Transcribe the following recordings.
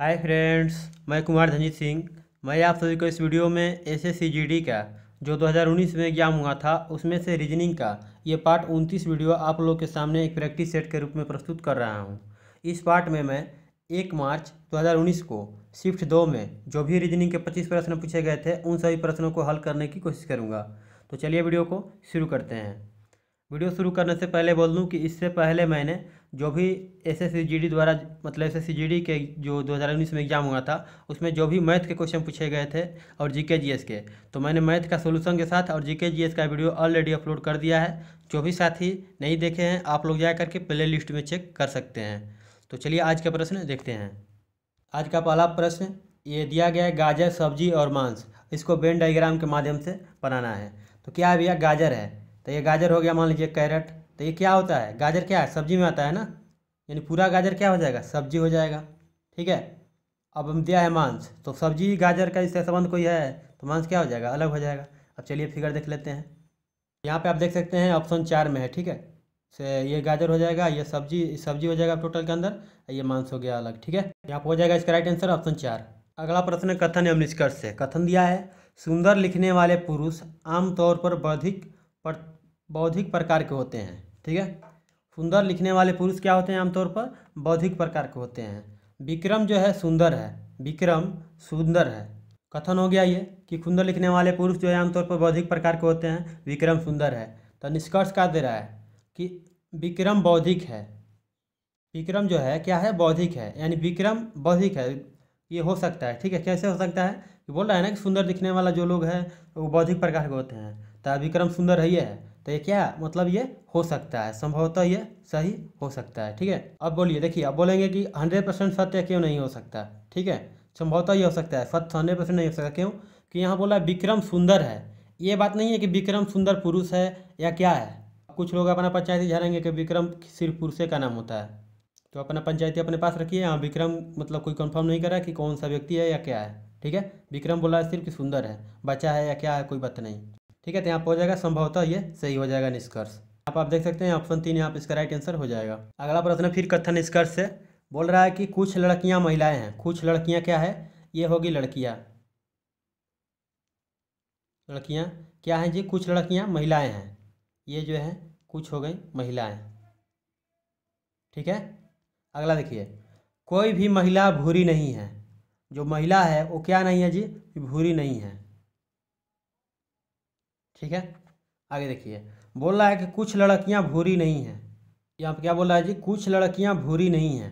hi friends मैं कुमार धनजीत सिंह मैं आप सभी को इस वीडियो में एस एस का जो 2019 में एग्जाम हुआ था उसमें से रीजनिंग का ये पार्ट 29 वीडियो आप लोग के सामने एक प्रैक्टिस सेट के रूप में प्रस्तुत कर रहा हूँ इस पार्ट में मैं एक मार्च 2019 को शिफ्ट दो में जो भी रीजनिंग के 25 प्रश्न पूछे गए थे उन सभी प्रश्नों को हल करने की कोशिश करूँगा तो चलिए वीडियो को शुरू करते हैं वीडियो शुरू करने से पहले बोल दूँ कि इससे पहले मैंने जो भी एस एस द्वारा मतलब एस एस के जो 2019 में एग्ज़ाम हुआ था उसमें जो भी मैथ के क्वेश्चन पूछे गए थे और जी के जी एस के तो मैंने मैथ का सोल्यूशन के साथ और जी के जी एस का वीडियो ऑलरेडी अपलोड कर दिया है जो भी साथी नहीं देखे हैं आप लोग जा करके प्ले लिस्ट में चेक कर सकते हैं तो चलिए आज का प्रश्न देखते हैं आज का पहला प्रश्न ये दिया गया है गाजर सब्जी और मांस इसको बेन डाइग्राम के माध्यम से बनाना है तो क्या भैया गाजर है तो ये गाजर हो गया मान लीजिए कैरेट तो ये क्या होता है गाजर क्या है सब्जी में आता है ना यानी पूरा गाजर क्या हो जाएगा सब्जी हो जाएगा ठीक है अब हम दिया है मांस तो सब्जी गाजर का इससे संबंध कोई है तो मांस क्या हो जाएगा अलग हो जाएगा अब चलिए फिगर देख लेते हैं यहाँ पे आप देख सकते हैं ऑप्शन चार में है ठीक है से ये गाजर हो जाएगा ये सब्जी सब्जी हो जाएगा टोटल के अंदर ये मांस हो गया अलग ठीक है यहाँ पर हो जाएगा इसका राइट आंसर ऑप्शन चार अगला प्रश्न है कथन एवं निष्कर्ष से कथन दिया है सुंदर लिखने वाले पुरुष आमतौर पर बौद्धिक बौद्धिक प्रकार के होते हैं ठीक है सुंदर लिखने वाले पुरुष क्या होते हैं आमतौर पर बौद्धिक प्रकार के होते हैं विक्रम जो है सुंदर है विक्रम सुंदर है कथन हो गया ये कि सुंदर लिखने वाले पुरुष जो है आमतौर पर बौद्धिक प्रकार के होते हैं विक्रम सुंदर है तो निष्कर्ष क्या दे रहा है कि विक्रम बौद्धिक है विक्रम जो है क्या है बौद्धिक है यानी विक्रम बौद्धिक है ये हो सकता है ठीक है कैसे हो सकता है बोल रहा है ना कि सुंदर दिखने वाला जो लोग है वो बौद्धिक प्रकार के होते हैं तो विक्रम सुंदर है ये है तो ये क्या मतलब ये हो सकता है संभवतः ये सही हो सकता है ठीक है अब बोलिए देखिए अब बोलेंगे कि हंड्रेड परसेंट सत्य क्यों नहीं हो सकता ठीक है संभवतः ये हो सकता है सत्य हंड्रेड परसेंट नहीं हो सकता क्यों कि यहाँ बोला विक्रम सुंदर है ये बात नहीं है कि विक्रम सुंदर पुरुष है या क्या है कुछ लोग अपना पंचायती झारेंगे कि विक्रम सिर्फ पुरुषे का नाम होता है तो अपना पंचायती अपने पास रखिए यहाँ विक्रम मतलब कोई कन्फर्म नहीं करा कि कौन सा व्यक्ति है या क्या है ठीक है विक्रम बोला सिर्फ कि सुंदर है बच्चा है या क्या है कोई बात नहीं ठीक है तो यहाँ पर हो जाएगा संभवतः ये सही हो जाएगा निष्कर्ष आप आप देख सकते हैं ऑप्शन तीन यहाँ पर इसका राइट आंसर हो जाएगा अगला प्रश्न फिर कथन निष्कर्ष से बोल रहा है कि कुछ लड़कियाँ महिलाएँ हैं कुछ लड़कियाँ क्या है ये होगी लड़कियाँ लड़कियाँ क्या हैं जी कुछ लड़कियाँ महिलाएँ हैं ये जो है कुछ हो गई महिलाएँ ठीक है अगला देखिए कोई भी महिला भूरी नहीं है जो महिला है वो क्या नहीं है जी भूरी नहीं है ठीक है आगे देखिए बोल रहा है कि कुछ लड़कियां भूरी नहीं हैं यहाँ पे क्या बोल रहा है जी कुछ लड़कियां भूरी नहीं हैं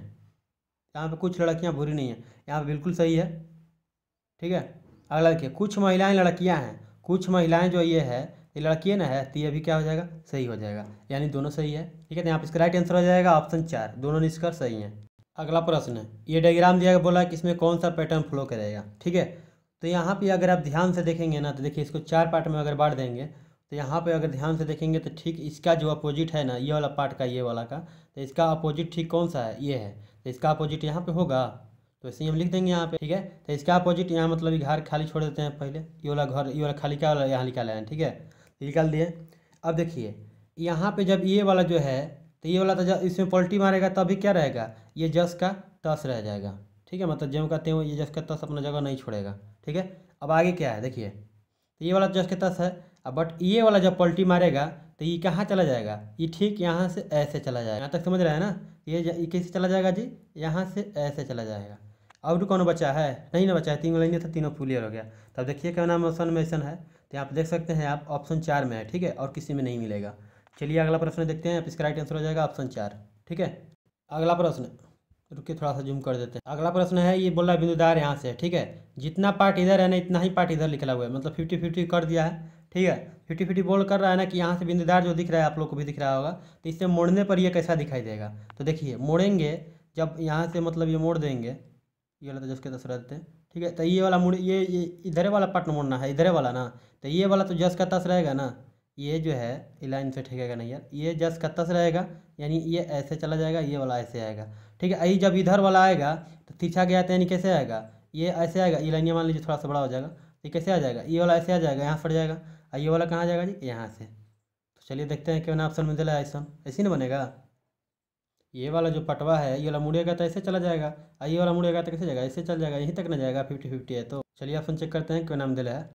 यहाँ पे कुछ लड़कियां भूरी नहीं हैं यहाँ पे बिल्कुल सही है ठीक है अगला देखिए कुछ महिलाएं लड़कियां हैं कुछ महिलाएं जो ये है ये लड़की ना है तो ये भी क्या हो जाएगा सही हो जाएगा यानी दोनों सही है ठीक है तो यहाँ पे इसका राइट आंसर हो जाएगा ऑप्शन चार दोनों निष्कर्ष सही हैं अगला प्रश्न है ये डायग्राम दिया गया बोला कि इसमें कौन सा पैटर्न फॉलो करेगा ठीक है तो यहाँ पे अगर आप ध्यान से देखेंगे ना तो देखिए इसको चार पार्ट में अगर बांट देंगे तो यहाँ पे अगर ध्यान से देखेंगे तो ठीक इसका जो अपोजिट है ना ये वाला पार्ट का ये वाला का तो इसका अपोजिट ठीक कौन सा है ये है तो इसका अपोजिट यहाँ पे होगा तो ऐसे ही हम लिख देंगे यहाँ पे ठीक है तो इसका अपोजिट यहाँ मतलब घर खाली छोड़ देते हैं पहले ये वाला घर ये वाला खाली क्या वाला यहाँ निकाले हैं ठीक है तो निकाल दिए अब देखिए यहाँ पे जब ये वाला जो है तो ये वाला तो जब इसमें पल्टी मारेगा तभी क्या रहेगा ये जस का तस रह जाएगा ठीक है मतलब ज्यों का त्यों ये जस का तस अपना जगह नहीं छोड़ेगा ठीक है अब आगे क्या है देखिए तो ये वाला जस्ट के तस है अब बट ये वाला जब पल्टी मारेगा तो ये कहाँ चला जाएगा ये ठीक यहाँ से ऐसे चला जाएगा यहाँ तक समझ रहे हैं ना ये, ये कैसे चला जाएगा जी यहाँ से ऐसे चला जाएगा और कौन बचा है नहीं ना बचा है तीनों नहीं था तो तीनों क्लियर हो गया तब तो देखिए क्या नाम ऑप्शन में ऐसा है तो आप देख सकते हैं आप ऑप्शन चार में है ठीक है और किसी में नहीं मिलेगा चलिए अगला प्रश्न देखते हैं इसका राइट आंसर हो जाएगा ऑप्शन चार ठीक है अगला प्रश्न रुकिए थोड़ा सा जूम कर देते हैं अगला प्रश्न है ये बोला बिंदुदार यहाँ से ठीक है जितना पार्ट इधर है ना इतना ही पार्ट इधर निकला हुआ है मतलब फिफ्टी फिफ्टी कर दिया है ठीक है फिफ्टी फिफ्टी बोल कर रहा है ना कि यहाँ से बिंदुदार जो दिख रहा है आप लोग को भी दिख रहा होगा तो इससे मोड़ने पर यह कैसा दिखाई देगा तो देखिए मोड़ेंगे जब यहाँ से मतलब ये मोड़ देंगे ये वाला तो जस के तस रहते हैं ठीक है तो ये वाला मुड़ ये ये इधर वाला पार्ट मोड़ना है इधर वाला ना तो ये वाला तो जस का तस रहेगा ना ये जो है लाइन से ठेकेगा नहीं यार ये जस का तस रहेगा यानी ये ऐसे चला जाएगा ये वाला ऐसे आएगा ठीक है यही जब इधर वाला आएगा तो तिरछा गया तो यानी कैसे आएगा ये ऐसे आएगा ये लाइनिया मान लीजिए थोड़ा सा बड़ा हो जाएगा ये कैसे आ जाएगा ये वाला ऐसे आ जाएगा यहाँ फट जाएगा और ये वाला कहाँ जाएगा जी यहाँ से तो चलिए देखते हैं क्यों ऑप्शन में दिला है ऐसा ऐसे ना बनेगा ये वाला जो पटवा है ये वाला मुड़ेगा तो ऐसे चला जाएगा और ये वाला मुड़ेगा तो कैसे जाएगा ऐसे चल जाएगा यहीं तक ना जाएगा फिफ्टी फिफ्टी है तो चलिए ऑप्शन चेक करते हैं क्यों नाम दिला है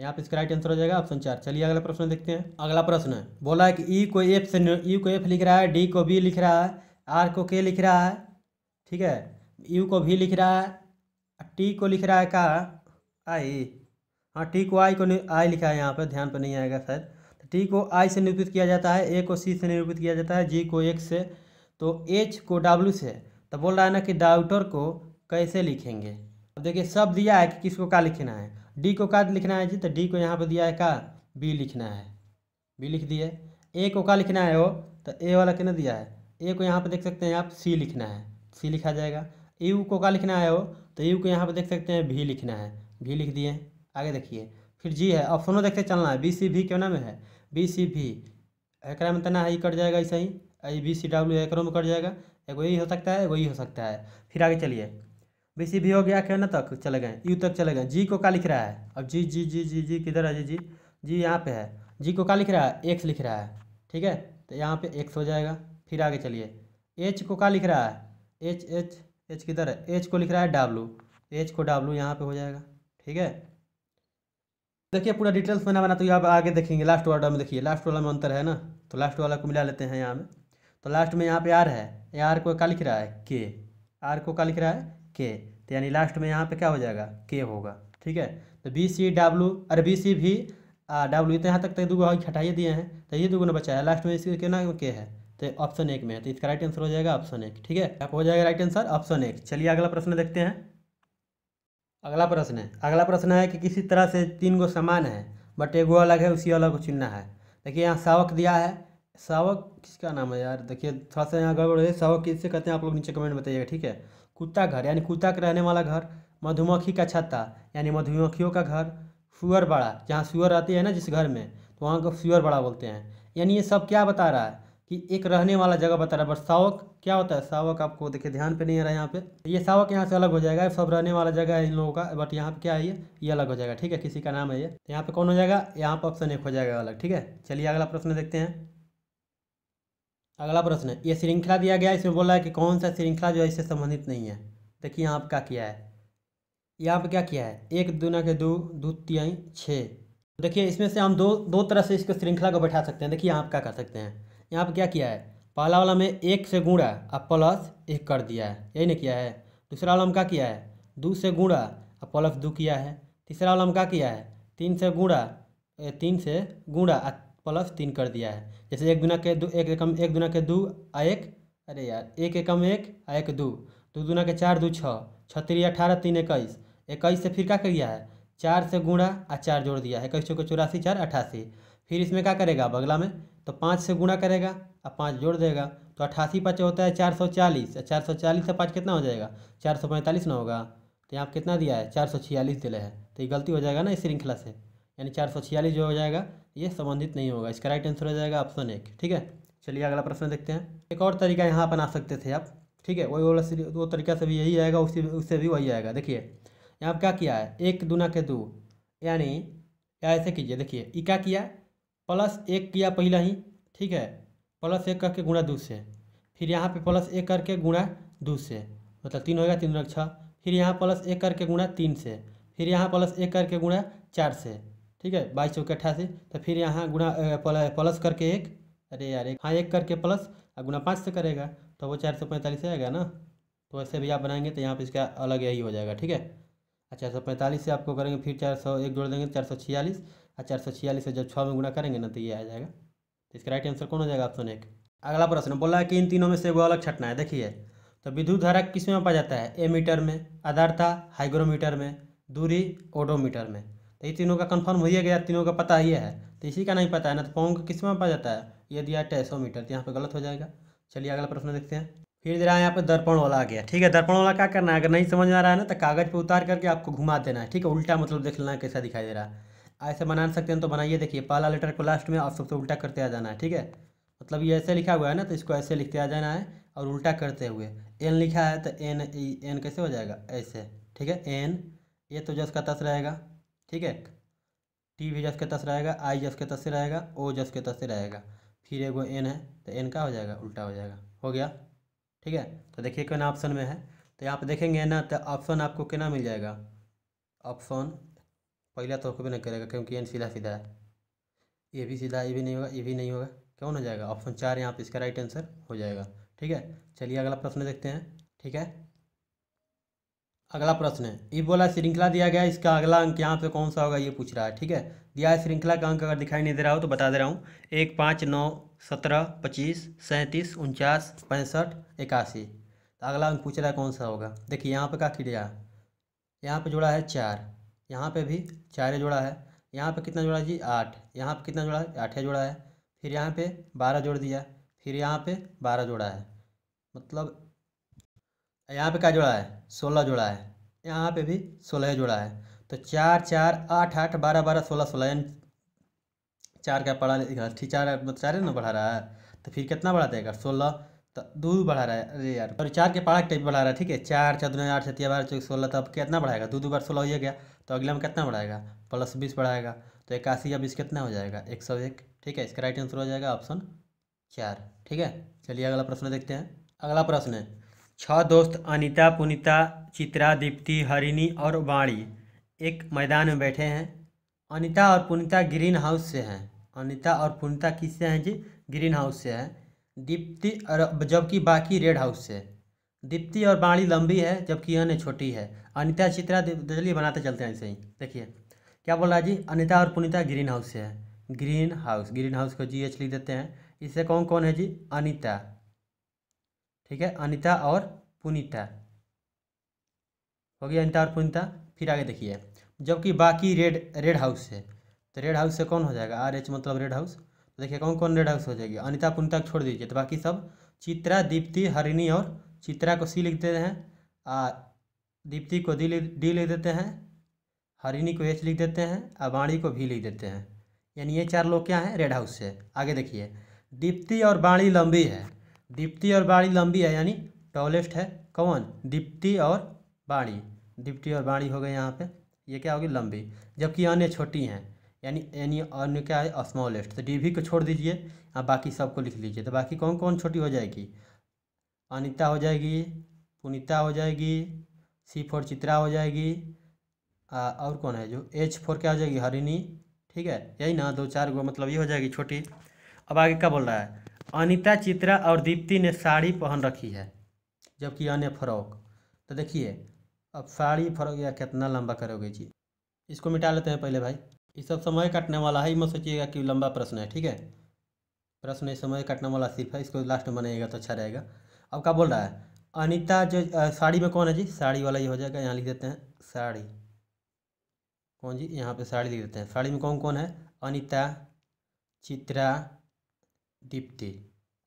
यहाँ पे इसका राइट आंसर हो जाएगा ऑप्शन चार चलिए अगला प्रश्न देखते हैं अगला प्रश्न है बोला है कि ई e को एफ से ई e को एफ लिख रहा है डी को बी लिख रहा है आर को के लिख रहा है ठीक है यू को भी लिख रहा है टी को लिख रहा है का आई हाँ टी को आई को आई लिखा है यहाँ पर ध्यान पर नहीं आएगा शायद तो टी को आई से निरूपित किया जाता है ए को सी से निरूपित किया जाता है जी को एक से तो एच को डब्ल्यू से तो बोल रहा है ना कि डाउटर को कैसे लिखेंगे अब देखिए सब दिया है कि किसको का लिखना है डी को का लिखना है जी तो डी को यहाँ पर दिया है का बी लिखना है बी लिख दिए ए को का लिखना है वो तो ए वाला कितना दिया है ए को यहाँ पर देख सकते हैं आप सी लिखना है सी लिखा जाएगा यू को का लिखना है वो तो यू को यहाँ पर देख सकते हैं भी लिखना है भी लिख दिए आगे देखिए फिर जी है ऑप्शनों देखते चलना है बी सी भी क्यों नाम है बी सी भी एक में तना है ई कट जाएगा ऐसे ही आई बी सी डब्ल्यू एक में कट जाएगा एगो यही हो सकता है एगो यही हो सकता है फिर आगे चलिए बी सी भी हो गया क्यों ना तक चले गए यू तक चले गए जी को का लिख रहा है अब जी जी जी जी जी किधर है जी जी जी यहाँ पे है जी को का लिख रहा है एक्स लिख रहा है ठीक है तो यहाँ पे एक्स हो जाएगा फिर आगे चलिए एच को क्या लिख रहा है एच एच एच किधर है एच को लिख रहा है डब्लू एच को डब्लू यहाँ पे हो जाएगा ठीक है देखिए पूरा डिटेल्स मैंने बना तो यहाँ आगे देखेंगे लास्ट वाला में देखिए लास्ट वाला में अंतर है ना तो लास्ट वाला को मिला लेते हैं यहाँ में तो लास्ट में यहाँ पे आर है आर को क्या लिख रहा है के आर को क्या लिख रहा है के तो यानी लास्ट में यहाँ पे क्या हो जाएगा के होगा ठीक है तो बी सी डब्लू अरे बी सी भी डब्लू तो यहाँ तक तो दो दूगो हटाइए दिए हैं तो ये दूगो ना बचा है लास्ट में इसके ना के है तो ऑप्शन एक में है तो इसका राइट आंसर हो जाएगा ऑप्शन एक ठीक है आप हो जाएगा राइट आंसर ऑप्शन एक चलिए अगला प्रश्न देखते हैं अगला प्रश्न है अगला प्रश्न है कि किसी तरह से तीन गो समान है बट एगो अलग है उसी अलग को चुनना है देखिए यहाँ सावक दिया है सावक किसका नाम है यार देखिए थोड़ा सा यहाँ गड़बड़ है सावक किससे कहते हैं आप लोग नीचे कमेंट बताइएगा ठीक है कुत्ता घर यानी कुत्ता का रहने वाला घर मधुमक्खी का छत्ता यानी मधुमक्खियों का घर सुअर बड़ा जहाँ सुअर रहती है ना जिस घर में तो वहाँ को सुअर बड़ा बोलते हैं यानी ये सब क्या बता रहा है कि एक रहने वाला जगह बता रहा है बट सावक क्या होता है सावक आपको देखिए ध्यान पे नहीं आ रहा है यहाँ पे ये सावक यहाँ से अलग हो जाएगा सब रहने वाला जगह है इन लोगों का बट यहाँ पे क्या है ये ये अलग हो जाएगा ठीक है किसी का नाम है ये तो यहाँ पे कौन हो जाएगा यहाँ पे ऑप्शन एक हो जाएगा अलग ठीक है चलिए अगला प्रश्न देखते हैं अगला प्रश्न ये श्रृंखला दिया गया इसमें बोला है कि कौन सा श्रृंखला जो है इससे संबंधित नहीं है देखिए यहाँ आपका क्या किया है यहाँ पर क्या किया है एक दूना के दो दू तिहाई छः देखिए इसमें से हम दो दो तरह से इसको श्रृंखला को बैठा सकते हैं देखिए यहाँ आप क्या कर सकते हैं यहाँ पर क्या किया है पहला वाला में एक से गुणा और प्लस एक कर दिया है यही ने किया है दूसरा वाला में क्या किया है दो से गुणा और प्लस दो किया है तीसरा वाला में क्या किया है तीन से गुणा तीन से गुणा और प्लस तीन कर दिया है जैसे एक दुना के दो एक एकम एक दुना के दो आ एक अरे यार एक एकम एक आ एक दो दो दुना के चार दो छः छत्तीस अठारह तीन इक्कीस इक्कीस से फिर क्या कर है चार से गुणा और चार जोड़ दिया है इक्कीस चौके चौरासी चार अठासी फिर इसमें क्या करेगा बगला में तो पाँच से गुणा करेगा और पाँच जोड़ देगा तो अट्ठासी पाँच होता है चार सौ चालीस चार सौ चालीस से पाँच कितना हो जाएगा चार सौ पैंतालीस ना होगा तो यहाँ कितना दिया है चार सौ छियालीस दिले है तो ये गलती हो जाएगा ना इस श्रृंखला से यानी चार सौ छियालीस जो हो जाएगा ये संबंधित नहीं होगा इसका राइट आंसर हो जाएगा ऑप्शन एक ठीक है चलिए अगला प्रश्न देखते हैं एक और तरीका यहाँ अपना सकते थे आप ठीक है वही वाला वो तरीका से भी यही आएगा उससे उससे भी वही आएगा देखिए यहाँ क्या किया है एक दूना के दो यानी ऐसे कीजिए देखिए क्या किया प्लस एक किया पहला ही ठीक है प्लस एक करके गुणा दो से फिर यहाँ पे प्लस एक करके गुणा दो से मतलब तीन गया तीन छः फिर यहाँ प्लस एक करके गुणा तीन से फिर यहाँ प्लस एक करके गुणा चार से ठीक है बाईस चौके अट्ठासी तो फिर यहाँ गुणा प्लस करके एक अरे यार एक हाँ एक करके प्लस और गुणा पाँच से करेगा तो वो चार सौ पैंतालीस आएगा ना तो ऐसे भी आप बनाएंगे तो यहाँ पे इसका अलग यही हो जाएगा ठीक है अच्छा, चार सौ पैंतालीस से आपको करेंगे फिर चार सौ एक जोड़ देंगे तो चार सौ छियालीस और हाँ, चार सौ छियालीस से जब छः में गुना करेंगे ना तो ये आ जाएगा तो इसका राइट आंसर कौन हो जाएगा ऑप्शन एक अगला प्रश्न बोला है कि इन तीनों में से वो अलग छटना है देखिए तो विद्युत धारा किस में मापा जाता है ए मीटर में आधारता हाइग्रोमीटर में दूरी ओडोमीटर में तो ये तीनों का कन्फर्म हो ही गया तीनों का पता ही है तो इसी का नहीं पता है ना तो पाँव किस में मापा जाता है ये दिया सौ मीटर तो यहाँ पर गलत हो जाएगा चलिए अगला प्रश्न देखते हैं फिर जरा यहाँ पे दर्पण वाला आ गया ठीक है दर्पण वाला क्या करना है अगर नहीं समझ में आ रहा है ना तो कागज़ पे उतार करके आपको घुमा देना है ठीक है उल्टा मतलब देख लेना कैसा दिखाई दे रहा है ऐसे बना सकते हैं तो बनाइए देखिए पहला लेटर को लास्ट में आप सबसे उल्टा करते आ जाना है ठीक है मतलब ये ऐसे लिखा हुआ है ना तो इसको ऐसे लिखते आ जाना है और उल्टा करते हुए एन लिखा है तो एन एन कैसे हो जाएगा ऐसे ठीक है एन ये तो जस का तस रहेगा ठीक है टी भी जस के तस रहेगा आई जस के तस से रहेगा ओ जस के तस से रहेगा फिर एगो एन है तो एन का हो जाएगा उल्टा हो जाएगा हो गया ठीक है तो देखिए कौन ऑप्शन में है तो यहाँ पर देखेंगे ना तो ऑप्शन आपको कितना मिल जाएगा ऑप्शन पहला तो कभी नहीं करेगा क्योंकि एन सीधा सीधा है ये भी सीधा ये भी नहीं होगा ये भी नहीं होगा कौन हो जाएगा ऑप्शन चार यहाँ पे इसका राइट आंसर हो जाएगा ठीक है चलिए अगला प्रश्न देखते हैं ठीक है अगला प्रश्न है ये बोला श्रृंखला दिया गया इसका अगला अंक यहाँ पे कौन सा होगा ये पूछ रहा है ठीक है दिया है श्रृंखला का अंक अगर दिखाई नहीं दे रहा हो तो बता दे रहा हूँ एक पाँच नौ सत्रह पच्चीस सैंतीस उनचास पैंसठ इक्यासी तो अगला अंक पूछ रहा है कौन सा होगा देखिए यहाँ पे का क्रिया यहाँ पे जोड़ा है चार यहाँ पे भी चार जोड़ा है यहाँ पे कितना जोड़ा जी आठ यहाँ पे कितना जोड़ा है आठे जोड़ा है फिर यहाँ पे बारह जोड़ दिया फिर यहाँ पे बारह जोड़ा है मतलब यहाँ पे क्या जोड़ा है सोलह जोड़ा है यहाँ पे भी सोलह जोड़ा है तो चार चार आठ आठ बारह बारह सोलह सोलह यानी चार का पढ़ा ठीक चार मतलब चार ना बढ़ा रहा है तो फिर कितना बढ़ा देगा सोलह तो दो बढ़ा रहा है अरे यार और चार के पारा टाइप बढ़ा रहा है ठीक है चार चार दो आठ छतिया बारह चौक सोलह तो अब कितना बढ़ाएगा दो दो बार सोलह हो गया तो अगला में कितना बढ़ाएगा प्लस बीस बढ़ाएगा तो इक्यासी या बीस कितना हो जाएगा एक सौ एक ठीक है इसका राइट आंसर हो जाएगा ऑप्शन चार ठीक है चलिए अगला प्रश्न देखते हैं अगला प्रश्न है छः दोस्त अनिता पुनीता चित्रा दीप्ति हरिणी और वाणी एक मैदान में बैठे हैं अनिता और पुनीता ग्रीन हाउस से हैं अनिता और पुनीता किससे हैं जी ग्रीन हाउस से हैं दीप्ति और जबकि बाकी रेड हाउस से दीप्ति और बाणी लंबी है जबकि अन्य छोटी है अनिता चित्रा चलिए बनाते चलते हैं ऐसे ही देखिए क्या बोल रहा है जी अनिता और पुनिता ग्रीन हाउस से है ग्रीन हाउस ग्रीन हाउस को जी एच लिख देते हैं इससे कौन कौन है जी अनिता ठीक है अनिता और पुनिता हो गया अनिता और पुनिता फिर आगे देखिए जबकि बाकी रेड रेड हाउस से तो रेड हाउस से कौन हो जाएगा आर एच मतलब रेड हाउस देखिए कौन कौन हाउस हो जाएगी अनिता पुनिता छोड़ दीजिए तो बाकी सब चित्रा दीप्ति हरिणी और चित्रा को सी लिख देते हैं आ दीप्ति को दी डी लिख देते हैं हरिणी को एच लिख देते हैं और वाणी को भी लिख देते हैं यानी ये चार लोग क्या हैं रेड हाउस से आगे देखिए दीप्ति और बाणी लंबी है दीप्ति और बाणी लंबी है यानी टॉलेस्ट है कौन दीप्ति और बाणी दीप्ति और बाणी हो गए यहाँ पे ये क्या होगी लंबी जबकि अन्य छोटी हैं यानी यानी अन्य क्या है स्मॉलेस्ट तो डी भी को छोड़ दीजिए और बाकी सबको लिख लीजिए तो बाकी कौन कौन छोटी हो जाएगी अनिता हो जाएगी पुनीता हो जाएगी सी फोर चित्रा हो जाएगी आ, और कौन है जो एच फोर क्या हो जाएगी हरिणी ठीक है यही ना दो चार गो मतलब ये हो जाएगी छोटी अब आगे क्या बोल रहा है अनिता चित्रा और दीप्ति ने साड़ी पहन रखी है जबकि अन्य फ़्रॉक तो देखिए अब साड़ी फ़्रॉक या कितना लंबा करोगे जी इसको मिटा लेते हैं पहले भाई ये सब समय काटने वाला है ये मत सोचिएगा कि लंबा प्रश्न है ठीक है प्रश्न समय काटने वाला सिर्फ है इसको लास्ट में बनाइएगा तो अच्छा रहेगा अब क्या बोल रहा है अनिता जो साड़ी में कौन है जी साड़ी वाला ये हो जाएगा यहाँ लिख देते हैं साड़ी कौन जी यहाँ पे साड़ी लिख देते हैं साड़ी में कौन कौन है अनिता चित्रा दीप्ति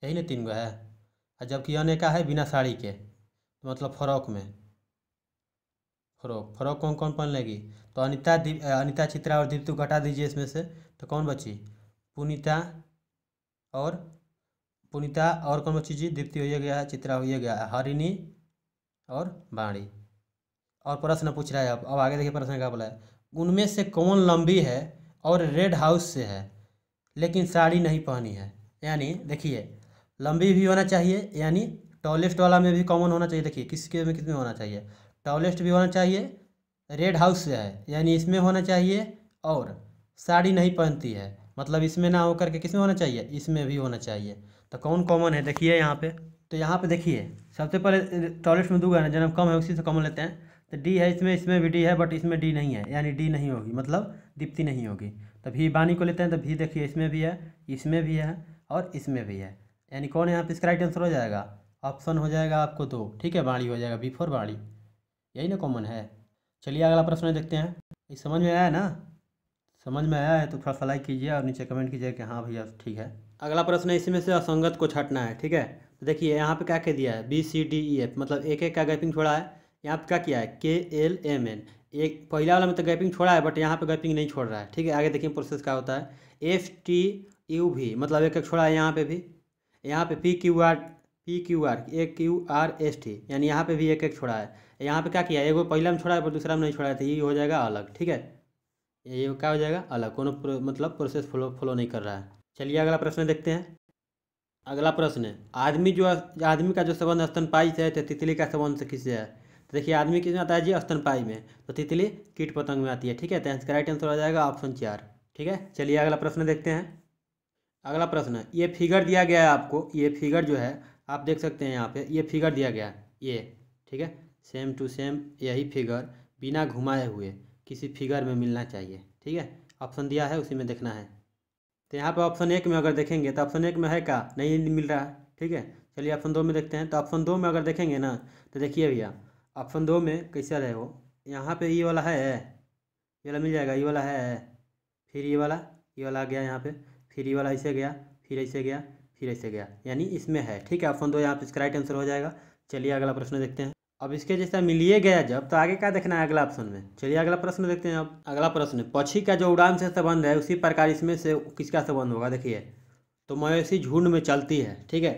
यही ना तीन गो है जबकि अने का है बिना साड़ी के मतलब फ़्रॉक में फ़्रॉक फ़्रॉक कौन कौन पहन लेगी तो अनिता अनिता चित्रा और दीप्तु घटा दीजिए इसमें से तो कौन बची पुनीता और पुनीता और कौन बची जी दीप्ति हो गया चित्रा हो गया हरिणी और बाणी और प्रश्न पूछ रहा है अब अब आगे देखिए प्रश्न क्या बोला है उनमें से कौन लंबी है और रेड हाउस से है लेकिन साड़ी नहीं पहनी है यानी देखिए लंबी भी होना चाहिए यानी टॉलेस्ट वाला में भी कॉमन होना चाहिए देखिए किसके में किस में होना चाहिए टॉलेस्ट भी होना चाहिए रेड हाउस से है यानी इसमें होना चाहिए और साड़ी नहीं पहनती है मतलब इसमें ना होकर के किसमें होना चाहिए इसमें भी होना चाहिए तो कौन कॉमन है देखिए यहाँ पे तो यहाँ पे देखिए सबसे पहले टॉयलेट में दूगा ना जन्म कम है उसी से कॉमन लेते हैं तो डी है इसमें इसमें भी डी है बट इसमें डी नहीं है यानी डी नहीं होगी मतलब दीप्ति नहीं होगी तो भी बानी को लेते हैं तो भी देखिए इसमें भी है इसमें भी है और इसमें भी है यानी कौन यहाँ पर इसका राइट आंसर हो जाएगा ऑप्शन हो जाएगा आपको दो ठीक है बाड़ी हो जाएगा बी फोर बाड़ी यही ना कॉमन है चलिए अगला प्रश्न देखते हैं ये समझ में आया ना समझ में आया है तो थोड़ा सा लाइक कीजिए और नीचे कमेंट कीजिए कि हाँ भैया ठीक है अगला प्रश्न है इसमें से असंगत को छटना है ठीक है तो देखिए यहाँ पे क्या कह दिया है B C D E F मतलब एक एक का गैपिंग छोड़ा है यहाँ पे क्या किया है के एल एम एन एक पहला वाला में तो गैपिंग छोड़ा है बट यहाँ पे गैपिंग नहीं छोड़ रहा है ठीक है आगे देखिए प्रोसेस क्या होता है एफ टी यू भी मतलब एक एक छोड़ा है यहाँ पे भी यहाँ पे P Q R P Q R A Q R S T यानी यहाँ पे भी एक एक छोड़ा है यहाँ पे क्या किया एगो पहला में छोड़ा है पर दूसरा में नहीं छोड़ा है तो ये हो जाएगा अलग ठीक है ये क्या हो जाएगा अलग कोनो मतलब प्रोसेस फॉलो फॉलो नहीं कर रहा है चलिए अगला प्रश्न देखते हैं अगला प्रश्न है आदमी जो आदमी का जो संबंध स्तनपाई से है तो तितली का संबंध से किससे है तो देखिए आदमी किसमें आता है जी स्तनपाई में तो तितली कीट पतंग में आती है ठीक है तो इसका राइट आंसर हो जाएगा ऑप्शन चार ठीक है चलिए अगला प्रश्न देखते हैं अगला प्रश्न है ये फिगर दिया गया है आपको ये फिगर जो है आप देख सकते हैं यहाँ पे ये फिगर दिया गया है ये ठीक है सेम टू सेम यही फिगर बिना घुमाए हुए किसी फिगर में मिलना चाहिए ठीक है ऑप्शन दिया है उसी में देखना है तो यहाँ पे ऑप्शन एक में अगर देखेंगे तो ऑप्शन एक में है क्या नहीं मिल रहा है ठीक है चलिए ऑप्शन दो में देखते हैं तो ऑप्शन दो में अगर देखेंगे ना तो देखिए भैया ऑप्शन दो में कैसा रहे वो यहाँ पे ये वाला है ये वाला मिल जाएगा ये वाला है फिर ये वाला ये वाला आ गया यहाँ पे फिर ये वाला ऐसे गया फिर ऐसे गया फिर ऐसे गया यानी इसमें है ठीक है ऑप्शन दो यहाँ पे इसका राइट आंसर हो जाएगा चलिए अगला प्रश्न देखते हैं अब इसके जैसा मिलिए गया जब तो आगे क्या देखना है अगला ऑप्शन में चलिए अगला प्रश्न देखते हैं अब अगला प्रश्न पक्षी का जो उड़ान से संबंध है उसी प्रकार इसमें से किसका संबंध होगा देखिए तो मवेशी झुंड में चलती है ठीक है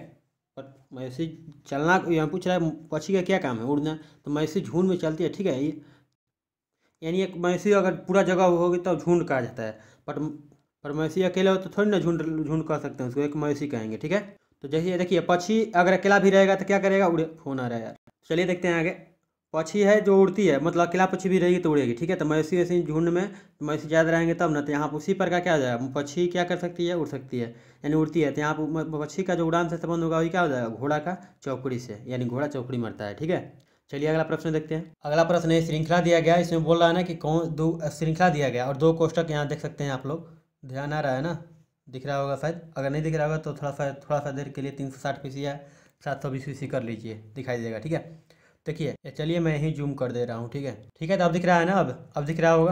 पर मवेशी चलना यहाँ पूछ रहा है पक्षी का क्या काम है उड़ना तो मवेशी झुंड में चलती है ठीक है ये यानी एक मवेशी अगर पूरा जगह होगी तो झुंड कहा जाता है बट और मवेशी अकेला हो तो थोड़ी ना झुंड झुंड कह सकते हैं उसको एक मवेशी कहेंगे ठीक है तो जैसे देखिए पक्षी अगर अकेला भी रहेगा तो क्या करेगा उड़े फोन आ रहा है यार चलिए देखते हैं आगे पक्षी है जो उड़ती है मतलब अकेला पक्षी भी रहेगी तो उड़ेगी ठीक है तो मवेशी वैसे झुंड में तो मवेशी ज़्यादा रहेंगे तब ना तो यहाँ पर उसी पर का क्या हो जाएगा पक्षी क्या कर सकती है उड़ सकती है यानी उड़ती है तो यहाँ पर पक्षी का जो उड़ान से संबंध होगा वही क्या हो जाएगा घोड़ा का चौकड़ी से यानी घोड़ा चौकड़ी मरता है ठीक है चलिए अगला प्रश्न देखते हैं अगला प्रश्न है श्रृंखला दिया गया इसमें बोल रहा है ना कि कौन दो श्रृंखला दिया गया और दो कोष्टक यहाँ देख सकते हैं आप लोग ध्यान आ रहा है ना दिख रहा होगा शायद अगर नहीं दिख रहा होगा तो थोड़ा सा थोड़ा सा देर के लिए तीन सौ साठ पी सी या सात सौ बीस पी सी कर लीजिए दिखाई देगा ठीक है देखिए चलिए मैं यहीं जूम कर दे रहा हूँ ठीक है ठीक है तो अब दिख रहा है ना अब अब दिख रहा होगा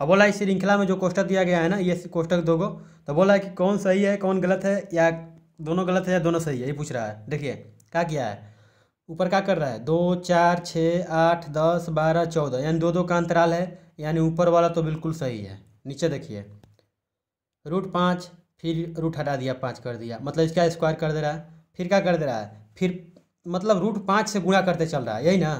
अब बोला इस श्रृंखला में जो कोष्टक दिया गया है ना ये कोष्टक दो गो तो बोला है कि कौन सही है कौन गलत है या दोनों गलत है या दोनों सही है ये पूछ रहा है देखिए क्या किया है ऊपर क्या कर रहा है दो चार छः आठ दस बारह चौदह यानी दो दो का अंतराल है यानी ऊपर वाला तो बिल्कुल सही है नीचे देखिए रूट पाँच फिर रूट हटा दिया पाँच कर दिया मतलब इसका स्क्वायर कर दे रहा है फिर क्या कर दे रहा है फिर मतलब रूट पाँच से गुणा करते चल रहा है यही ना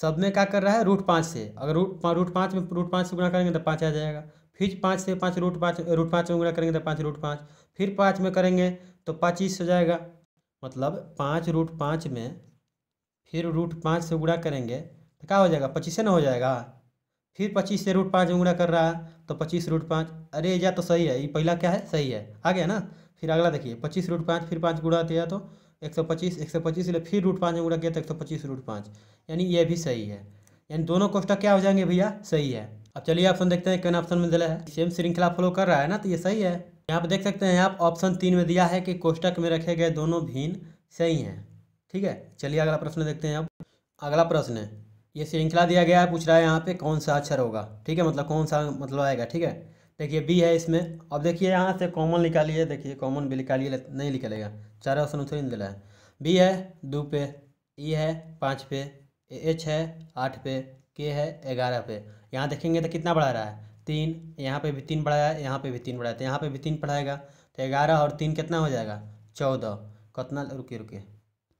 सब में क्या कर रहा है रूट पाँच से अगर रूट पा, रूट पाँच में रूट पाँच से गुणा करेंगे तो पाँच आ जाएगा फिर पाँच से पाँच रूट पाँच रूट पाँच में गुणा करेंगे तो पाँच रूट पाँच फिर पाँच में करेंगे तो पच्चीस हो जाएगा मतलब पाँच रूट पाँच में फिर रूट पाँच से गुणा करेंगे तो क्या हो जाएगा पच्चीस ना हो जाएगा फिर पच्चीस से रूट पाँच गुणा कर रहा है तो पच्चीस रूट पाँच अरे या तो सही है ये पहला क्या है सही है आ गया ना फिर अगला देखिए पच्चीस रूट पाँच फिर पाँच गुणा दिया तो एक सौ पच्चीस एक सौ पच्चीस फिर रूट पाँच गुणा किया तो एक सौ पच्चीस रूट पाँच यानी ये भी सही है यानी दोनों कोष्टक क्या हो जाएंगे भैया सही है अब चलिए ऑप्शन देखते हैं कौन ऑप्शन में दिला है सेम श्रृंखला फॉलो कर रहा है ना तो ये सही है यहाँ पर देख सकते हैं आप ऑप्शन तीन में दिया है कि कोष्टक में रखे गए दोनों भीन सही हैं ठीक है चलिए अगला प्रश्न देखते हैं अब अगला प्रश्न है ये श्रृंखला दिया गया है पूछ रहा है यहाँ पे कौन सा अक्षर होगा ठीक है मतलब कौन सा मतलब आएगा ठीक है देखिए बी है इसमें अब देखिए यहाँ से कॉमन निकालिए देखिए कॉमन भी निकालिए नहीं निकलेगा चार ऑप्शन उत्तर नहीं दिलाए है बी है दो पे ई e है पाँच पे एच है आठ पे के है ग्यारह पे यहाँ देखेंगे तो कितना बढ़ा रहा है तीन यहाँ पे भी तीन बढ़ाया यहाँ पे भी तीन बढ़ाया तो यहाँ पे भी तीन पढ़ाएगा तो ग्यारह और तीन कितना हो जाएगा चौदह कितना रुकिए रुकिए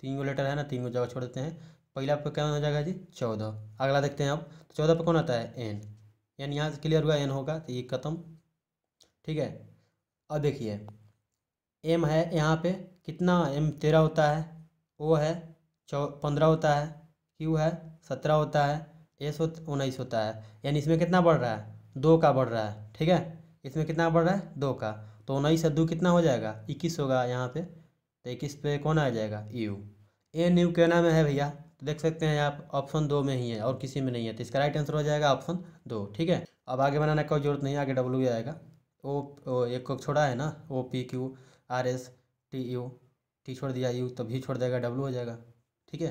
तीन गो लेटर है ना तीन गो जगह छोड़ देते हैं पहला आपका कौन हो जाएगा जी चौदह अगला देखते हैं अब तो चौदह पर कौन आता है एन एन यहाँ से क्लियर हुआ एन होगा तो ये खत्म ठीक है अब देखिए एम है यहाँ पे कितना एम तेरह होता है ओ है चौ पंद्रह होता है क्यू है सत्रह होता है एस हो उन्नीस होता है यानी इसमें कितना बढ़ रहा है दो का बढ़ रहा है ठीक है इसमें कितना बढ़ रहा है दो का तो उन्नीस से दो कितना हो जाएगा इक्कीस होगा यहाँ पे तो इक्कीस पे कौन आ जाएगा यू एन यू के नाम है भैया तो देख सकते हैं आप ऑप्शन दो में ही है और किसी में नहीं है तो इसका राइट आंसर हो जाएगा ऑप्शन दो ठीक है अब आगे बनाने का कोई जरूरत नहीं आगे डब्ल्यू आएगा ओ, ओ एक छोड़ा है ना O P Q R S T U T छोड़ दिया यू तो भी छोड़ देगा डब्लू हो जाएगा ठीक है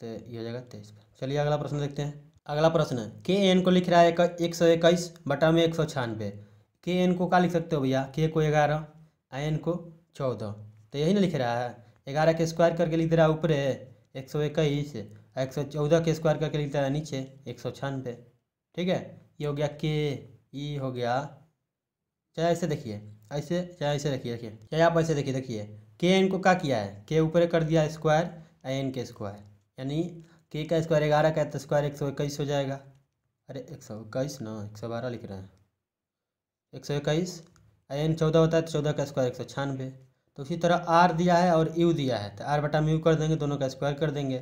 तो ये हो जाएगा तेईस चलिए अगला प्रश्न देखते हैं अगला प्रश्न है के एन को लिख रहा है एक सौ इक्कीस बटा में एक सौ छियानवे के एन को क्या लिख सकते हो भैया के को ग्यारह आई एन को चौदह तो यही ना लिख रहा है ग्यारह के स्क्वायर करके लिख दे रहा है ऊपर एक सौ इक्कीस एक सौ चौदह के स्क्वायर करके लिखता है नीचे एक सौ छानबे ठीक है ये हो गया के ई e हो गया चाहे ऐसे देखिए ऐसे चाहे ऐसे देखिए देखिए चाहे आप ऐसे देखिए देखिए के एन को क्या किया है के ऊपर कर दिया स्क्वायर एन के स्क्वायर यानी के का स्क्वायर ग्यारह का तो स्क्वायर एक सौ इक्कीस हो जाएगा अरे एक सौ इक्कीस ना एक सौ बारह लिख रहे हैं एक सौ इक्कीस एन चौदह होता है तो चौदह का स्क्वायर एक सौ छानबे तो इसी तरह आर दिया है और यू दिया है तो आर बटा म्यू कर देंगे दोनों का स्क्वायर कर देंगे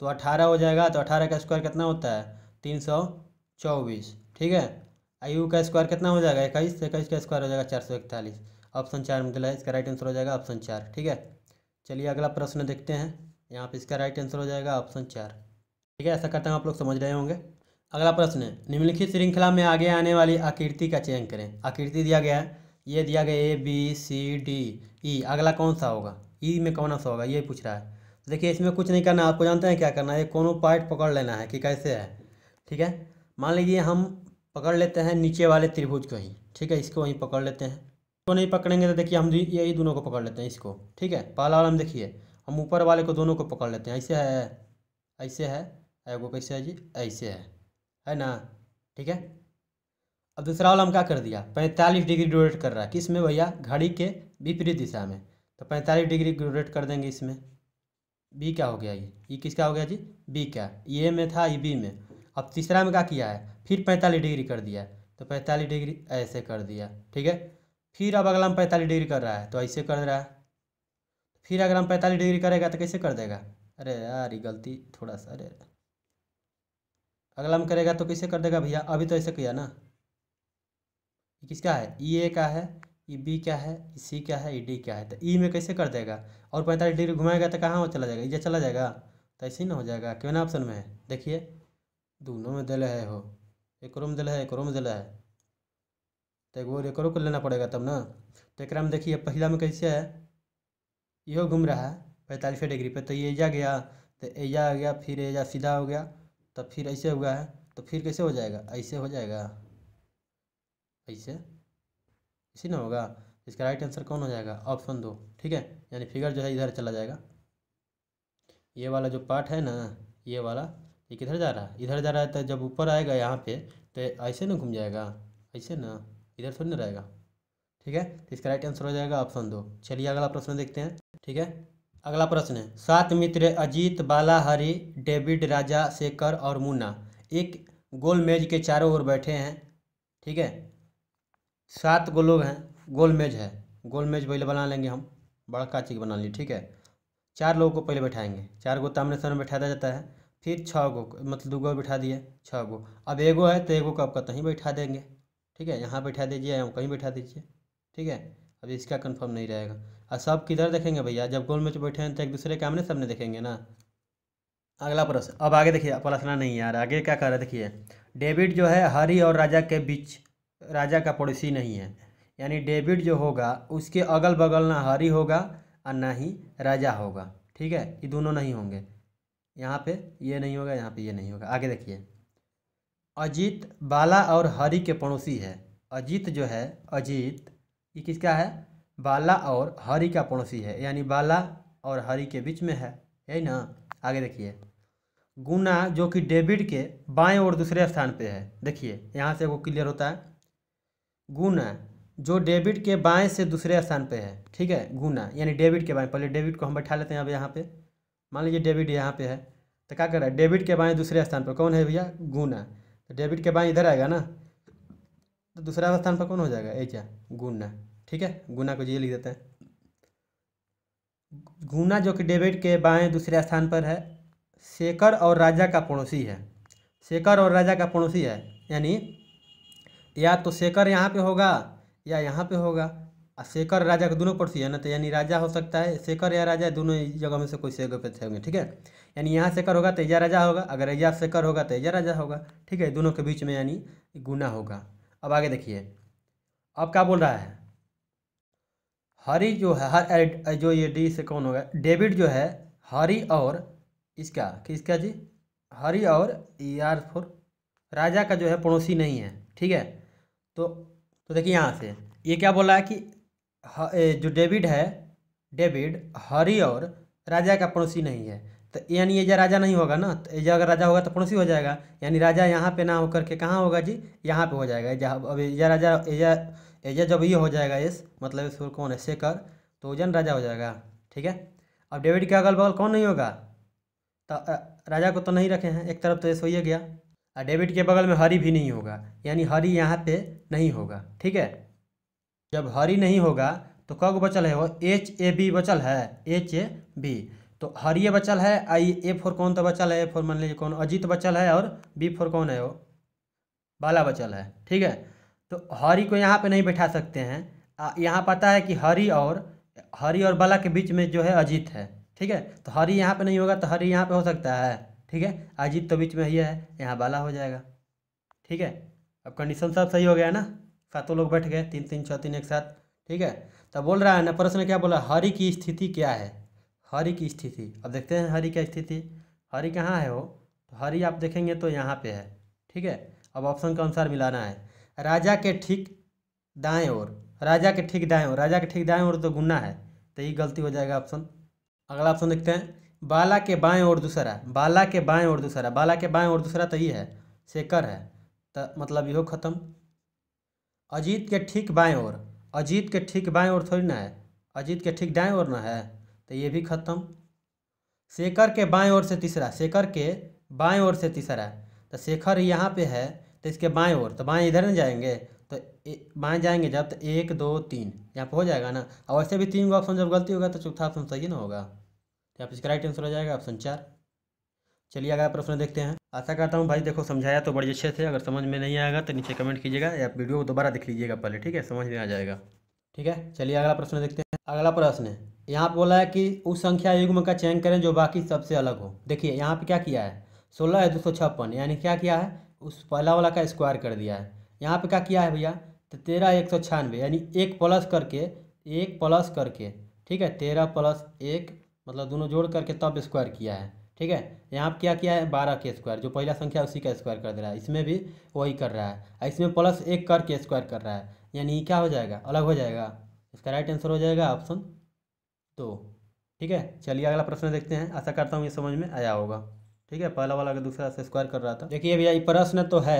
तो अठारह हो जाएगा तो अठारह का स्क्वायर कितना होता है तीन सौ चौबीस ठीक है यू का स्क्वायर कितना हो जाएगा इक्कीस तो इक्कीस का स्क्वायर हो जाएगा चार सौ इकतालीस ऑप्शन चार में दिला है इसका राइट आंसर हो जाएगा ऑप्शन चार ठीक है चलिए अगला प्रश्न देखते हैं यहाँ पर इसका राइट आंसर हो जाएगा ऑप्शन चार ठीक है ऐसा करता हूँ आप लोग समझ रहे होंगे अगला प्रश्न निम्नलिखित श्रृंखला में आगे आने वाली आकृति का चयन करें आकृति दिया गया है ये दिया गया ए बी सी डी ई अगला कौन सा होगा ई e में कौन सा होगा ये पूछ रहा है तो देखिए इसमें कुछ नहीं करना आपको जानते हैं क्या करना है कोनो पार्ट पकड़ लेना है कि कैसे है ठीक है मान लीजिए हम पकड़ लेते हैं नीचे वाले त्रिभुज को ही ठीक है इसको वहीं पकड़ लेते हैं तो नहीं पकड़ेंगे तो देखिए हम यही दोनों को पकड़ लेते हैं इसको ठीक है पहला वाला हम देखिए हम ऊपर वाले को दोनों को पकड़ लेते हैं ऐसे है ऐसे है एगो कैसे है जी ऐसे है है ना ठीक है अब दूसरा वाला हम क्या कर दिया पैंतालीस डिग्री रोटेट कर रहा है किस में भैया घड़ी के विपरीत दिशा में तो पैंतालीस डिग्री रोटेट कर देंगे इसमें बी क्या हो गया ये ये e किसका हो गया जी बी क्या ये में था ये e बी में अब तीसरा में क्या किया है फिर पैंतालीस डिग्री कर दिया तो पैंतालीस डिग्री ऐसे कर दिया ठीक है फिर अब अगला हम पैंतालीस डिग्री कर रहा है तो ऐसे कर रहा है फिर अगर हम पैंतालीस डिग्री करेगा तो कैसे कर देगा अरे यार ये गलती थोड़ा सा अरे अगला हम करेगा तो कैसे कर देगा भैया अभी तो ऐसे किया ना ये किसका है ई e ए का है ई बी क्या है ई सी क्या है ई डी क्या है तो ई e में कैसे कर देगा और पैंतालीस डिग्री घुमाएगा तो कहाँ चला जाएगा ये चला जाएगा तो ऐसे ही ना हो जाएगा क्यों ना ऑप्शन में है देखिए दोनों में दिल है हो एक में दिल है एक में दिल है तो एगो एक को लेना पड़ेगा तब ना तो एक में देखिए पहला में कैसे है यो घूम रहा है पैंतालीस डिग्री पर तो ये जा गया तो एजा आ गया फिर एजा सीधा हो गया तब तो फिर ऐसे हो गया है तो फिर कैसे हो जाएगा ऐसे हो जाएगा ऐसे इसी ना होगा इसका राइट आंसर कौन हो जाएगा ऑप्शन दो ठीक है यानी फिगर जो है इधर चला जाएगा ये वाला जो पार्ट है ना ये वाला ये किधर जा रहा है इधर जा रहा है तो जब ऊपर आएगा यहाँ पे तो ऐसे ना घूम जाएगा ऐसे ना इधर थोड़ी ना रहेगा ठीक है तो इसका राइट आंसर हो जाएगा ऑप्शन दो चलिए अगला प्रश्न देखते हैं ठीक है अगला प्रश्न है सात मित्र अजीत बाला हरी डेविड राजा शेखर और मुन्ना एक गोल मेज के चारों ओर बैठे हैं ठीक है सात गो लोग हैं गोल मेज है गोल मेज पहले बना लेंगे हम बड़का चीज बना लिए ठीक है चार लोगों को पहले बैठाएंगे चार गो तामने तो सामने बैठा दिया जाता है फिर छः गो मतलब दो गो बैठा दिए छः गो अब एगो है तो एगो को आपका कहीं बैठा देंगे ठीक है यहाँ बैठा दीजिए या कहीं बैठा दीजिए ठीक है अब इसका कन्फर्म नहीं रहेगा और सब किधर देखेंगे भैया जब गोल मैच बैठे हैं तो एक दूसरे के आमने सामने देखेंगे ना अगला प्रश्न अब आगे देखिए प्रश्न नहीं यार आगे क्या कर रहे देखिए डेविड जो है हरी और राजा के बीच राजा का पड़ोसी नहीं है यानी डेविड जो होगा उसके अगल बगल ना हरी होगा और ना ही राजा होगा ठीक है ये दोनों नहीं होंगे यहाँ पे ये नहीं होगा यहाँ पे ये नहीं होगा आगे देखिए अजीत बाला और हरी के पड़ोसी है अजीत जो है अजीत ये किसका है बाला और हरी का पड़ोसी है यानी बाला और हरी के बीच में है यही ना आगे देखिए गुना जो कि डेविड के बाएं और दूसरे स्थान पे है देखिए यहाँ से वो क्लियर होता है गुना जो डेबिट के बाएं से दूसरे स्थान पे है ठीक है गुना यानी डेबिट के बाएं पहले डेबिट को हम बैठा लेते हैं अब यहाँ पे मान लीजिए डेबिट यहाँ पे है तो क्या कर रहा है डेबिट के बाएं दूसरे स्थान पर कौन है भैया गुना तो डेबिट के बाएं इधर आएगा ना तो दूसरा स्थान पर कौन हो जाएगा ए क्या गुना ठीक है गुना को ये लिख देते हैं गुना जो कि डेबिट के बाएं दूसरे स्थान पर है शेखर और राजा का पड़ोसी है शेखर और राजा का पड़ोसी है यानी या तो शेखर यहाँ पे होगा या यहाँ पे होगा और शेखर राजा के दोनों पड़ोसी है ना तो यानी राजा हो सकता है शेखर या राजा दोनों जगह में से कोई शेखर पे होंगे ठीक है यानी यहाँ शेखर होगा तो या राजा होगा अगर ऐजा शेखर होगा तो या राजा होगा ठीक है दोनों के बीच में यानी गुना होगा अब आगे देखिए अब क्या बोल रहा है हरी जो है हर जो ये डी से कौन होगा डेविड जो है हरी और इसका किसका जी हरी और ई आर फोर राजा का जो है पड़ोसी नहीं है ठीक है तो तो देखिए यहाँ से ये क्या बोला है कि जो डेविड है डेविड हरी और राजा का पड़ोसी नहीं है तो यानी ये राजा नहीं होगा ना तो एजा अगर राजा होगा तो पड़ोसी हो जाएगा यानी राजा यहाँ पे ना होकर के कहाँ होगा जी यहाँ पे हो जाएगा एजा अब एजा राजा एजा एजा जब ये हो जाएगा इस मतलब इस कौन है शेखर तो उजन राजा हो जाएगा ठीक है अब डेविड के अगल बगल कौन नहीं होगा तो राजा को तो नहीं रखे हैं एक तरफ तो ऐसे हो गया डेबिट के बगल में हरी भी नहीं होगा यानी हरी यहाँ पे नहीं होगा ठीक है जब हरी नहीं होगा तो कग बचल है वो एच ए बी बचल है एच ए बी तो ये बचल है आई ए फोर कौन तो बचल है ए फोर मान लीजिए कौन अजीत बचल है और बी फोर कौन है वो बाला बचल है ठीक है तो हरी को यहाँ पे नहीं बैठा सकते हैं यहाँ पता है कि हरी और हरी और बाला के बीच में जो है अजीत है ठीक है तो हरी यहाँ पे नहीं होगा तो हरी यहाँ पे हो सकता है ठीक है अजीत तो बीच में ही है यहाँ बाला हो जाएगा ठीक है अब कंडीशन सब सही हो गया ना सातों लोग बैठ गए तीन तीन छः तीन एक साथ ठीक है तो बोल रहा है ना प्रश्न क्या बोला हरी की स्थिति क्या है हरी की स्थिति अब देखते हैं हरी क्या स्थिति हरी कहाँ है वो तो हरी आप देखेंगे तो यहाँ पे है ठीक है अब ऑप्शन के अनुसार मिलाना है राजा के ठीक दाएं ओर राजा के ठीक दाएं ओर राजा के ठीक दाएं ओर तो गुना है तो ये गलती हो जाएगा ऑप्शन अगला ऑप्शन देखते हैं बाला के बाएं और दूसरा बाला के बाएं और दूसरा बाला के बाएं और दूसरा तो ये है शेखर है तो मतलब यो खत्म अजीत के ठीक बाएं और अजीत के ठीक बाएं और थोड़ी ना है अजीत के ठीक दाएं और ना है तो ये भी खत्म शेखर के बाएं ओर से तीसरा शेखर के बाएं ओर से तीसरा तो शेखर यहाँ पे है तो इसके बाएं ओर तो बाएं इधर नहीं जाएंगे तो बाएं जाएंगे जब तो एक दो तीन यहाँ पे हो जाएगा ना और वैसे भी तीन गो ऑप्शन जब गलती होगा तो चौथा ऑप्शन सही ना होगा तो आप इसका राइट आंसर हो जाएगा ऑप्शन चार चलिए अगला प्रश्न देखते हैं आशा करता हूँ भाई देखो समझाया तो बड़ी अच्छे से अगर समझ में नहीं आएगा तो नीचे कमेंट कीजिएगा या वीडियो को दोबारा देख लीजिएगा पहले ठीक है समझ में आ जाएगा ठीक है चलिए अगला प्रश्न देखते हैं अगला प्रश्न है यहाँ बोला है कि उस संख्या युग्म का चयन करें जो बाकी सबसे अलग हो देखिए यहाँ पे क्या किया है सोलह है दो सौ छप्पन यानी क्या किया है उस पहला वाला का स्क्वायर कर दिया है यहाँ पे क्या किया है भैया तो तेरह एक सौ छियानवे यानी एक प्लस करके एक प्लस करके ठीक है तेरह प्लस एक मतलब दोनों जोड़ करके तब स्क्वायर किया है ठीक है यहाँ क्या किया है बारह के स्क्वायर जो पहला संख्या उसी का स्क्वायर कर दे रहा है इसमें भी वही कर रहा है इसमें प्लस एक करके स्क्वायर कर रहा है यानी क्या हो जाएगा अलग हो जाएगा इसका राइट आंसर हो जाएगा ऑप्शन दो ठीक है चलिए अगला प्रश्न देखते हैं आशा करता हूँ ये समझ में आया होगा ठीक है पहला वाला अगर दूसरा से स्क्वायर कर रहा था देखिए भैया ये प्रश्न तो है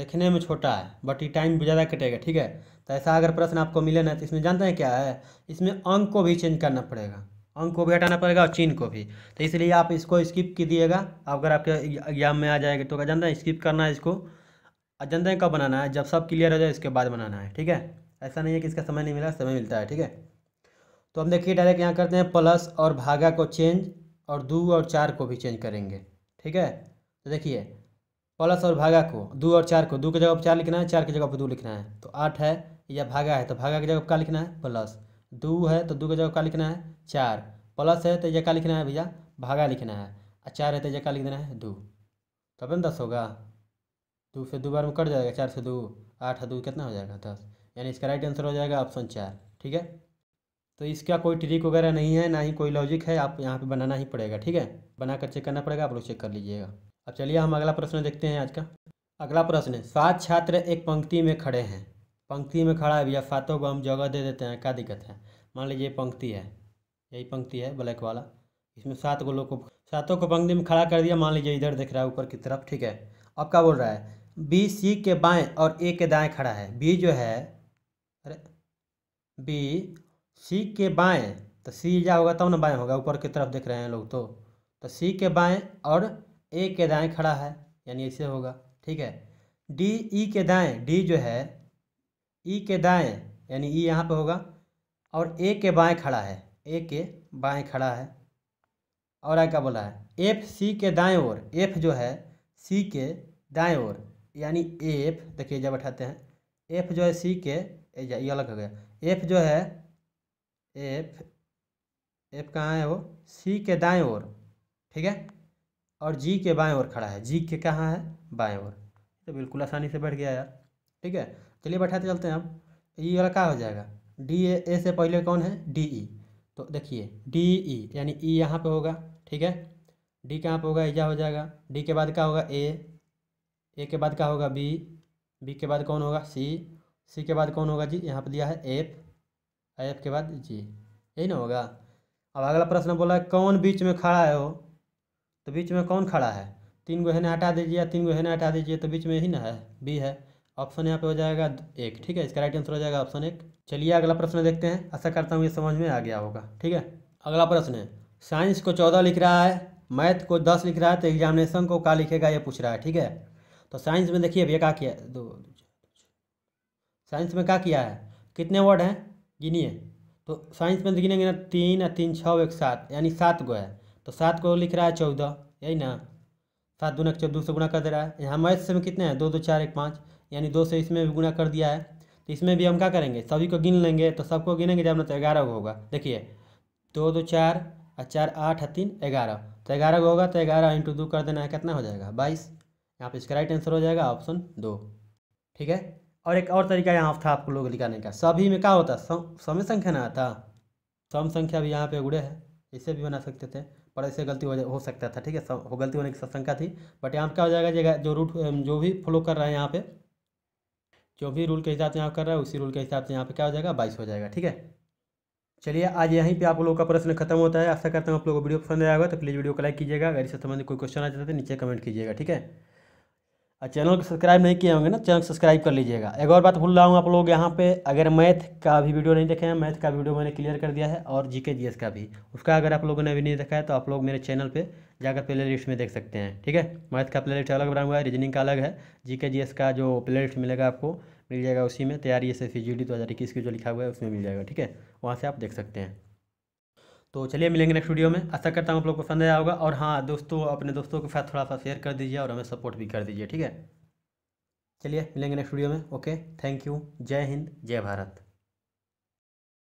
देखने में छोटा है बट ये टाइम ज़्यादा कटेगा ठीक है तो ऐसा अगर प्रश्न आपको मिले ना तो इसमें जानते हैं क्या है इसमें अंक को भी चेंज करना पड़ेगा हांग को भी हटाना पड़ेगा और चीन को भी तो इसलिए आप इसको स्किप कीजिएगा अगर आपके एग्जाम में आ जाएगा तो जानते हैं स्किप करना है इसको जानते हैं कब बनाना है जब सब क्लियर हो जाए इसके बाद बनाना है ठीक है ऐसा नहीं है कि इसका समय नहीं मिला समय मिलता है ठीक है तो हम देखिए डायरेक्ट यहाँ करते हैं प्लस और भागा को चेंज और दो और चार को भी चेंज करेंगे ठीक है तो देखिए प्लस और भागा को दो और चार को दो की जगह पर चार लिखना है चार की जगह पर दो लिखना है तो आठ है या भागा है तो भागा की जगह पर क्या लिखना है प्लस दो है तो दो का जगह का लिखना है चार प्लस है तो यह का लिखना है भैया भागा लिखना है और चार है तो यह का लिख देना है दो तब ना दस होगा दो से दो बार में कट जाएगा चार से दो आठ दो कितना हो जाएगा दस यानी इसका राइट आंसर हो जाएगा ऑप्शन चार ठीक है तो इसका कोई ट्रिक वगैरह नहीं है ना ही कोई लॉजिक है आप यहाँ पे बनाना ही पड़ेगा ठीक है बनाकर चेक करना पड़ेगा आप लोग चेक कर लीजिएगा अब चलिए हम अगला प्रश्न देखते हैं आज का अगला प्रश्न सात छात्र एक पंक्ति में खड़े हैं पंक्ति में खड़ा है भैया फातों को हम जगह दे देते हैं क्या दिक्कत है मान लीजिए पंक्ति है यही पंक्ति है ब्लैक वाला इसमें सात को लोग को सातों को पंक्ति में खड़ा कर दिया मान लीजिए इधर दिख रहा है ऊपर की तरफ ठीक है अब क्या बोल रहा है बी सी के बाएं और ए के दाएं खड़ा है बी जो है अरे बी सी के बाएं तो सी जा होगा तब तो ना बाएं होगा ऊपर की तरफ देख रहे हैं लोग तो तो सी के बाएं और ए के दाएं खड़ा है यानी ऐसे होगा ठीक है डी ई के दाएं डी जो है ई के दाएं यानी ई यहाँ पे होगा और ए के बाएं खड़ा है ए के बाएं खड़ा है और आगे क्या बोला है एफ सी के दाएं ओर एफ जो है सी के दाएं ओर यानी एफ देखिए जब बैठाते हैं एफ जो है सी के ये अलग हो गया एफ जो है एफ एफ कहाँ है वो सी के दाएं ओर ठीक है और जी के बाएं ओर खड़ा है जी के कहाँ है बाएं ओर तो बिल्कुल आसानी से बैठ गया यार ठीक है चलिए बैठाते तो चलते हैं अब ई वाला क्या हो जाएगा डी ए ए से पहले कौन है डी ई तो देखिए डी ई यानी ई यहाँ पे होगा ठीक है डी कहाँ पे होगा ईजा हो जाएगा डी के बाद क्या होगा ए ए के बाद क्या होगा बी बी के बाद कौन होगा सी सी के बाद कौन होगा जी यहाँ पे दिया है एफ एफ के बाद जी यही ना होगा अब अगला प्रश्न बोला है कौन बीच में खड़ा है वो तो बीच में कौन खड़ा है तीन गो ना हटा दीजिए या तीन गो ना हटा दीजिए तो बीच में ही ना है बी है ऑप्शन यहाँ पे हो जाएगा एक ठीक है इसका राइट आंसर हो जाएगा ऑप्शन एक चलिए अगला प्रश्न देखते हैं आशा करता हूँ ये समझ में आ गया होगा ठीक है अगला प्रश्न है साइंस को चौदह लिख रहा है मैथ को दस लिख रहा है तो एग्जामिनेशन को क्या लिखेगा ये पूछ रहा है ठीक है तो साइंस में देखिए भैया क्या किया दो साइंस में क्या किया है कितने वर्ड हैं गिनिए तो साइंस में गिनेंगे ना तीन तीन छः एक सात यानी सात गो है तो सात को लिख रहा है चौदह यही ना सात दो नौ चौदह सौ गुना कर दे रहा है यहाँ मैथ्स में कितने हैं दो दो चार एक पाँच यानी दो से इसमें भी गुना कर दिया है तो इसमें भी हम क्या करेंगे सभी को गिन लेंगे तो सबको गिनेंगे जब ना तो ग्यारह गो होगा देखिए दो दो चार और चार आठ है तीन ग्यारह तो ग्यारह गो होगा तो ग्यारह इंटू दो कर देना है कितना हो जाएगा बाईस यहाँ पर इसका राइट आंसर हो जाएगा ऑप्शन दो ठीक है और एक और तरीका यहाँ था आपको लोग निकालने का सभी में क्या होता सम संख्या ना आता सम संख्या भी यहाँ पे उड़े है इसे भी बना सकते थे पर ऐसे गलती हो, हो सकता था ठीक है गलती होने की संख्या थी बट यहाँ पर क्या हो जाएगा जो रूट जो भी फॉलो कर रहा है यहाँ पे जो भी रूल के हिसाब से यहाँ कर रहा है उसी रूल के हिसाब से यहाँ पे क्या हो जाएगा बाईस हो जाएगा ठीक है चलिए आज यहीं पे आप लोगों का प्रश्न खत्म होता है आशा करता हूँ आप लोगों को वीडियो पसंद आया होगा तो प्लीज़ वीडियो को लाइक कीजिएगा अगर इससे संबंधित कोई क्वेश्चन आ जाता है तो नीचे कमेंट कीजिएगा ठीक है और चैनल को सब्सक्राइब नहीं किए होंगे ना चैनल सब्सक्राइब कर लीजिएगा एक और बात भूल रहा हूँ आप लोग यहाँ पे अगर मैथ का भी वीडियो नहीं देखे हैं मैथ का वीडियो मैंने क्लियर कर दिया है और जीके जीएस का भी उसका अगर आप लोगों ने अभी नहीं देखा है तो आप लोग मेरे चैनल पर जाकर प्ले लिस्ट में देख सकते हैं ठीक है मैथ का प्ले लिस्ट अलग बना हुआ है रीजनिंग का अलग है जी के जी एस का जो प्ले लिस्ट मिलेगा आपको मिल जाएगा उसी में तैयारी एस एस सी जी दो हज़ार इक्कीस की जो लिखा हुआ है उसमें मिल जाएगा ठीक है वहाँ से आप देख सकते हैं तो चलिए मिलेंगे नेक्स्ट वीडियो में आशा करता हूँ आप लोग को पसंद आया होगा और हाँ दोस्तों अपने दोस्तों के साथ थोड़ा सा शेयर कर दीजिए और हमें सपोर्ट भी कर दीजिए ठीक है चलिए मिलेंगे नेक्स्ट वीडियो में okay thank you Jai Hind जय भारत